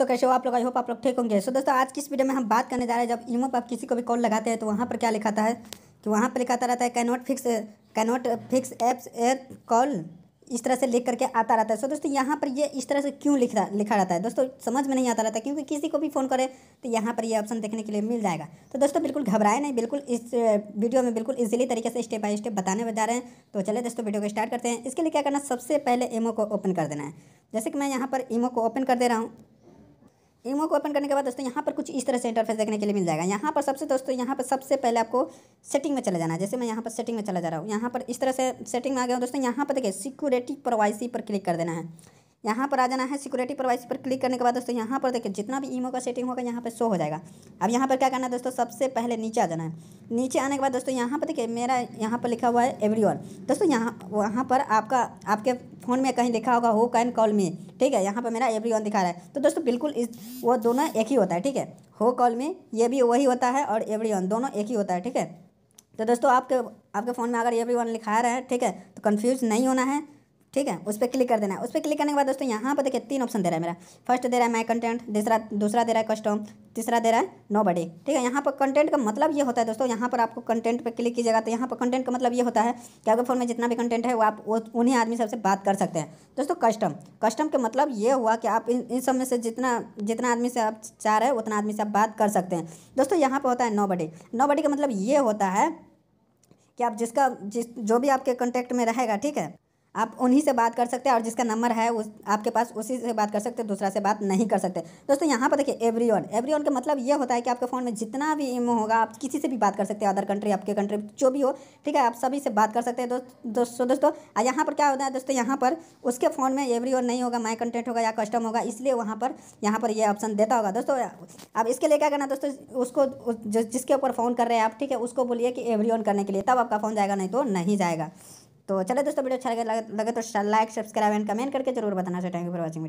तो कैसे हो आप लोग आई होप आप लोग ठीक होंगे सो दोस्तों आज की इस वीडियो में हम बात करने जा रहे हैं जब ईमो पर आप किसी को भी कॉल लगाते हैं तो वहाँ पर क्या लिखाता है कि वहाँ पर लिखाता रहता है cannot fix cannot fix apps air call इस तरह से लिख करके आता रहता है सो दोस्तों यहाँ पर ये इस तरह से क्यों लिखा लिखा रहता है दोस्तों समझ में नहीं आता रहता क्योंकि किसी को भी फ़ोन करें तो यहाँ पर ये ऑप्शन देखने के लिए मिल जाएगा तो दोस्तों बिल्कुल घबराए नहीं बिल्कुल इस वीडियो में बिल्कुल इजीली तरीके से स्टेप बाय स्टेप बताने जा रहे हैं तो चले दोस्तों वीडियो को स्टार्ट करते हैं इसके लिए क्या करना सबसे पहले ईमो को ओपन कर देना है जैसे कि मैं यहाँ पर ईमो को ओपन कर दे रहा हूँ ईमो को ओपन करने के बाद दोस्तों यहाँ पर कुछ इस तरह से इंटरफेस देखने के लिए मिल जाएगा यहाँ पर सबसे दोस्तों यहाँ पर सबसे पहले आपको सेटिंग में चला जाना है जैसे मैं यहाँ पर सेटिंग में चला जा रहा हूँ यहाँ पर इस तरह से सेटिंग में आ गया हूँ दोस्तों यहाँ पर देखिए सिक्योरिटी प्रोवाइसी पर क्लिक कर देना है यहाँ पर आ जाना है सिक्योरिटी प्रोवाइस पर क्लिक करने के बाद दोस्तों यहाँ पर देखिए जितना भी ईमो का सेटिंग होगा यहाँ पर शो हो जाएगा अब यहाँ पर क्या करना है दोस्तों सबसे पहले नीचे आ जाना है नीचे आने के बाद दोस्तों यहाँ पर देखिए मेरा यहाँ पर लिखा हुआ है एवरी दोस्तों यहाँ वहाँ पर आपका आपके फ़ोन में कहीं लिखा होगा हो कैन कॉल मी ठीक है यहाँ पर मेरा एवरी दिखा रहा है तो दोस्तों बिल्कुल इस वो दोनों एक ही होता है ठीक है हो कॉल मी ये भी वही होता है और एवरी दोनों एक ही होता है ठीक है तो दोस्तों आपके आपके फ़ोन में अगर एवरी वन लिखा रहा है ठीक है तो कन्फ्यूज़ नहीं होना है ठीक है उस पर क्लिक कर देना है उस पर क्लिक करने के बाद दोस्तों यहाँ पर देखिए तीन ऑप्शन दे रहा है मेरा फर्स्ट दे रहा है माई कंटेंट दूसरा दूसरा दे रहा है कस्टम तीसरा दे रहा है नो बडी ठीक है यहाँ पर कंटेंट का मतलब ये होता है दोस्तों यहाँ पर आपको कंटेंट पर क्लिक कीजिएगा तो यहाँ पर कंटेंट का मतलब ये होता है कि आपके फ़ोन में जितना भी कंटेंट है वो आप उन्हीं आदमी सबसे बात कर सकते हैं दोस्तों कस्टम कस्टम का मतलब ये हुआ कि आप इन इन सब में से जितना जितना आदमी से आप चाह रहे हैं उतना आदमी से आप बात कर सकते हैं दोस्तों यहाँ पर होता है नो बडी नो बडी का मतलब ये होता है कि आप जिसका जिस जो भी आपके कॉन्टैक्ट में रहेगा ठीक है आप उन्हीं से बात कर सकते हैं और जिसका नंबर है उस आपके पास उसी से बात कर सकते हैं दूसरा से बात नहीं कर सकते दोस्तों यहाँ पर देखिए एवरी ऑन एवरी ऑन का मतलब ये होता है कि आपके फ़ोन में जितना भी इमो होगा आप किसी से भी बात कर सकते हैं अदर कंट्री आपके कंट्री जो भी हो ठीक है आप सभी से बात कर सकते हैं दोस्तों दोस्तों और यहाँ पर क्या होता है दोस्तों यहाँ पर उसके फ़ोन में एवरी ऑन नहीं होगा माई कंटेंट होगा या कस्टम होगा इसलिए वहाँ पर यहाँ पर यह ऑप्शन देता होगा दोस्तों आप इसके लिए क्या करना दोस्तों उसको जिसके ऊपर फ़ोन कर रहे हैं आप ठीक है उसको बोलिए कि एवरी ऑन करने के लिए तब आपका फ़ोन जाएगा नहीं तो नहीं जाएगा तो चले दोस्तों वीडियो अच्छा लगे लगे तो लाइक सब्सक्राइब एंड कमेंट करके जरूर बताना so thank you for watching video